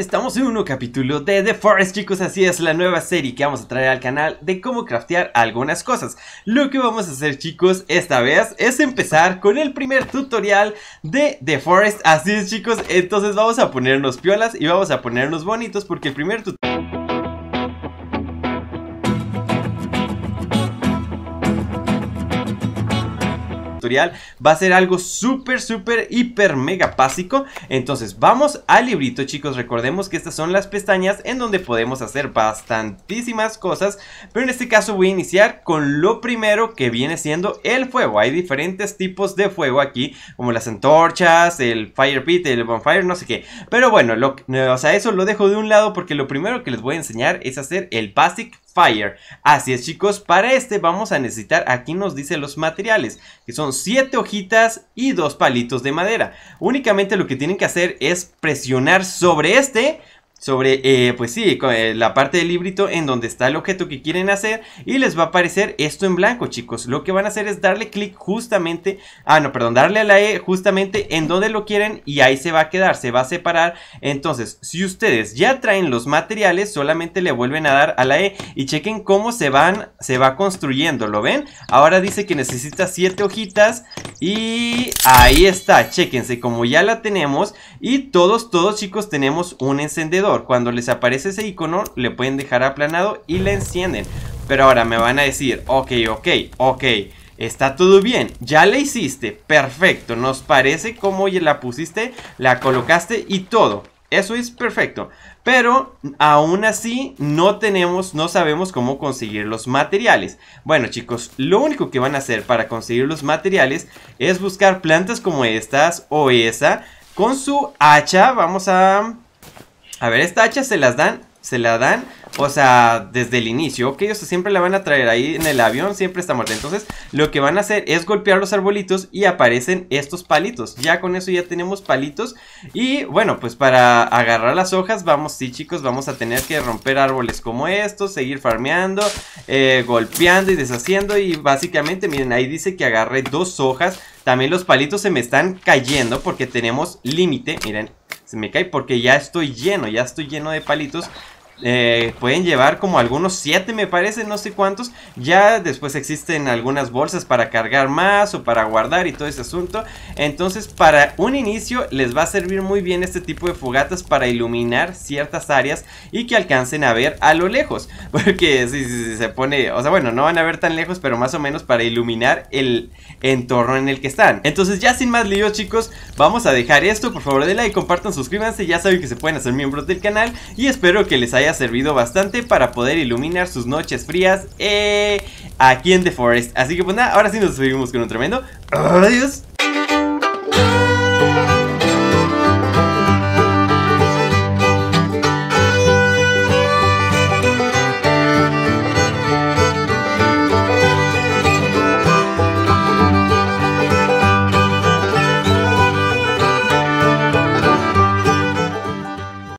estamos en un nuevo capítulo de The Forest, chicos, así es la nueva serie que vamos a traer al canal de cómo craftear algunas cosas. Lo que vamos a hacer, chicos, esta vez es empezar con el primer tutorial de The Forest, así es, chicos. Entonces vamos a ponernos piolas y vamos a ponernos bonitos porque el primer tutorial va a ser algo súper, súper, hiper, mega básico. Entonces vamos al librito chicos, recordemos que estas son las pestañas en donde podemos hacer bastantísimas cosas. Pero en este caso voy a iniciar con lo primero que viene siendo el fuego. Hay diferentes tipos de fuego aquí, como las antorchas, el fire pit, el bonfire, no sé qué. Pero bueno, lo, o sea, eso lo dejo de un lado porque lo primero que les voy a enseñar es hacer el basic Fire. Así es chicos, para este vamos a necesitar, aquí nos dice los materiales, que son 7 hojitas y 2 palitos de madera. Únicamente lo que tienen que hacer es presionar sobre este sobre, eh, pues sí, eh, la parte del librito en donde está el objeto que quieren hacer y les va a aparecer esto en blanco, chicos. Lo que van a hacer es darle clic justamente, ah, no, perdón, darle a la E justamente en donde lo quieren y ahí se va a quedar, se va a separar. Entonces, si ustedes ya traen los materiales, solamente le vuelven a dar a la E y chequen cómo se van, se va construyendo, ¿lo ven? Ahora dice que necesita siete hojitas y ahí está, chequense, como ya la tenemos y todos, todos chicos tenemos un encendedor. Cuando les aparece ese icono, le pueden dejar aplanado y le encienden. Pero ahora me van a decir, ok, ok, ok, está todo bien, ya la hiciste, perfecto, nos parece como la pusiste, la colocaste y todo. Eso es perfecto. Pero aún así no tenemos, no sabemos cómo conseguir los materiales. Bueno chicos, lo único que van a hacer para conseguir los materiales es buscar plantas como estas o esa. Con su hacha vamos a a ver, esta hacha se las dan, se la dan, o sea, desde el inicio, ¿ok? O sea, siempre la van a traer ahí en el avión, siempre está muerta. Entonces, lo que van a hacer es golpear los arbolitos y aparecen estos palitos. Ya con eso ya tenemos palitos. Y bueno, pues para agarrar las hojas, vamos, sí chicos, vamos a tener que romper árboles como estos, seguir farmeando, eh, golpeando y deshaciendo. Y básicamente, miren, ahí dice que agarré dos hojas. También los palitos se me están cayendo porque tenemos límite, miren, se me cae porque ya estoy lleno, ya estoy lleno de palitos eh, pueden llevar como algunos 7 me parece, no sé cuántos. Ya después existen algunas bolsas para cargar más o para guardar y todo ese asunto. Entonces para un inicio les va a servir muy bien este tipo de fogatas para iluminar ciertas áreas y que alcancen a ver a lo lejos. Porque si, se pone, o sea bueno, no van a ver tan lejos, pero más o menos para iluminar el entorno en el que están. Entonces ya sin más líos chicos, vamos a dejar esto. Por favor denle like, compartan, suscríbanse. Ya saben que se pueden hacer miembros del canal y espero que les haya haya servido bastante para poder iluminar sus noches frías eh, aquí en The Forest. Así que pues nada, ahora sí nos seguimos con un tremendo adiós.